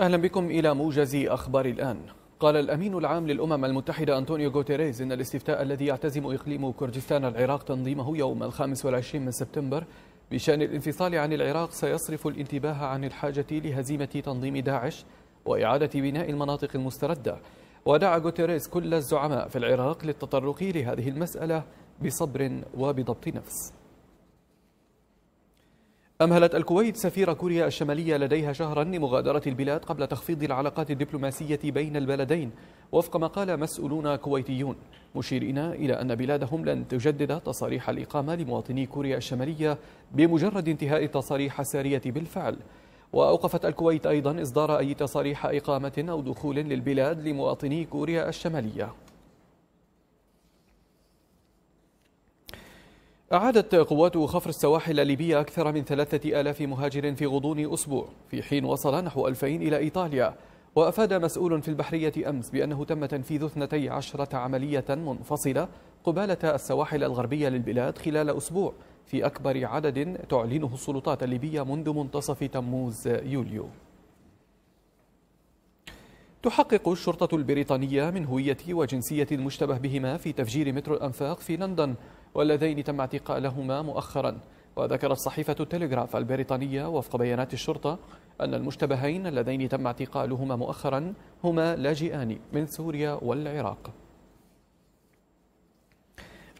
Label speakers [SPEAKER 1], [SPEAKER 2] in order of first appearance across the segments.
[SPEAKER 1] أهلا بكم إلى موجز أخبار الآن قال الأمين العام للأمم المتحدة أنطونيو غوتيريز إن الاستفتاء الذي يعتزم إقليم كردستان العراق تنظيمه يوم الخامس والعشرين من سبتمبر بشأن الانفصال عن العراق سيصرف الانتباه عن الحاجة لهزيمة تنظيم داعش وإعادة بناء المناطق المستردة ودعا غوتيريز كل الزعماء في العراق للتطرق لهذه المسألة بصبر وبضبط نفس أمهلت الكويت سفير كوريا الشمالية لديها شهرا لمغادرة البلاد قبل تخفيض العلاقات الدبلوماسية بين البلدين وفق ما قال مسؤولون كويتيون مشيرين إلى أن بلادهم لن تجدد تصاريح الإقامة لمواطني كوريا الشمالية بمجرد انتهاء التصاريح السارية بالفعل وأوقفت الكويت أيضا إصدار أي تصاريح إقامة أو دخول للبلاد لمواطني كوريا الشمالية أعادت قوات خفر السواحل الليبية أكثر من ثلاثة آلاف مهاجر في غضون أسبوع في حين وصل نحو ألفين إلى إيطاليا وأفاد مسؤول في البحرية أمس بأنه تم تنفيذ اثنتي عشرة عملية منفصلة قبالة السواحل الغربية للبلاد خلال أسبوع في أكبر عدد تعلنه السلطات الليبية منذ منتصف تموز يوليو تحقق الشرطة البريطانية من هوية وجنسية المشتبه بهما في تفجير مترو الأنفاق في لندن واللذين تم اعتقالهما مؤخرا وذكرت صحيفة التلغراف البريطانية وفق بيانات الشرطة أن المشتبهين اللذين تم اعتقالهما مؤخرا هما لاجئان من سوريا والعراق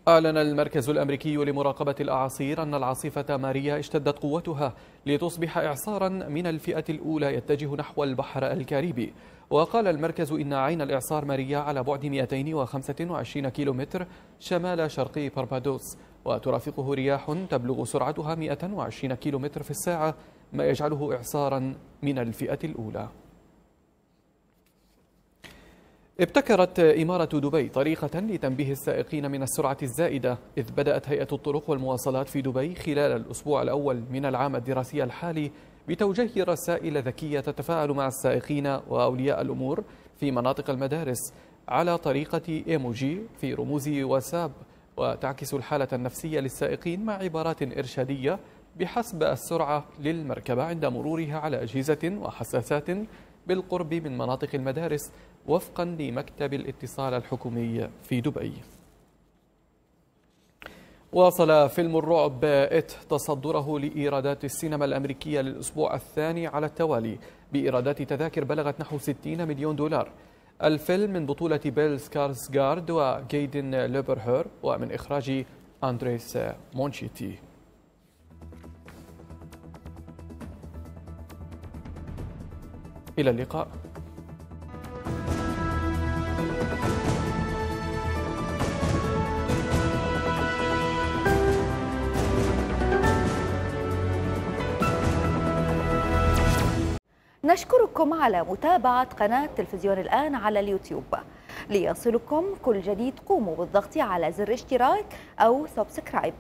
[SPEAKER 1] أعلن المركز الأمريكي لمراقبة الأعاصير أن العاصفة ماريا اشتدت قوتها لتصبح إعصارا من الفئة الأولى يتجه نحو البحر الكاريبي وقال المركز إن عين الإعصار ماريا على بعد 225 كيلومتر شمال شرقي باربادوس وترافقه رياح تبلغ سرعتها 120 كيلومتر في الساعة ما يجعله إعصارا من الفئة الأولى ابتكرت إمارة دبي طريقة لتنبيه السائقين من السرعة الزائدة إذ بدأت هيئة الطرق والمواصلات في دبي خلال الأسبوع الأول من العام الدراسي الحالي بتوجيه رسائل ذكية تتفاعل مع السائقين وأولياء الأمور في مناطق المدارس على طريقة إيموجي في رموز واتساب وتعكس الحالة النفسية للسائقين مع عبارات إرشادية بحسب السرعة للمركبة عند مرورها على أجهزة وحساسات بالقرب من مناطق المدارس وفقا لمكتب الاتصال الحكومي في دبي واصل فيلم الرعب إت تصدره لإيرادات السينما الأمريكية للأسبوع الثاني على التوالي بإيرادات تذاكر بلغت نحو 60 مليون دولار الفيلم من بطولة بيل سكارسغارد وجايدن لوبرهور ومن إخراج أندريس مونشيتي إلى اللقاء نشكركم على متابعة قناة تلفزيون الآن على اليوتيوب ليصلكم كل جديد قوموا بالضغط على زر اشتراك أو سبسكرايب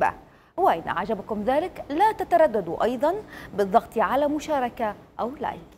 [SPEAKER 1] وإن أعجبكم ذلك لا تترددوا أيضا بالضغط على مشاركة أو لايك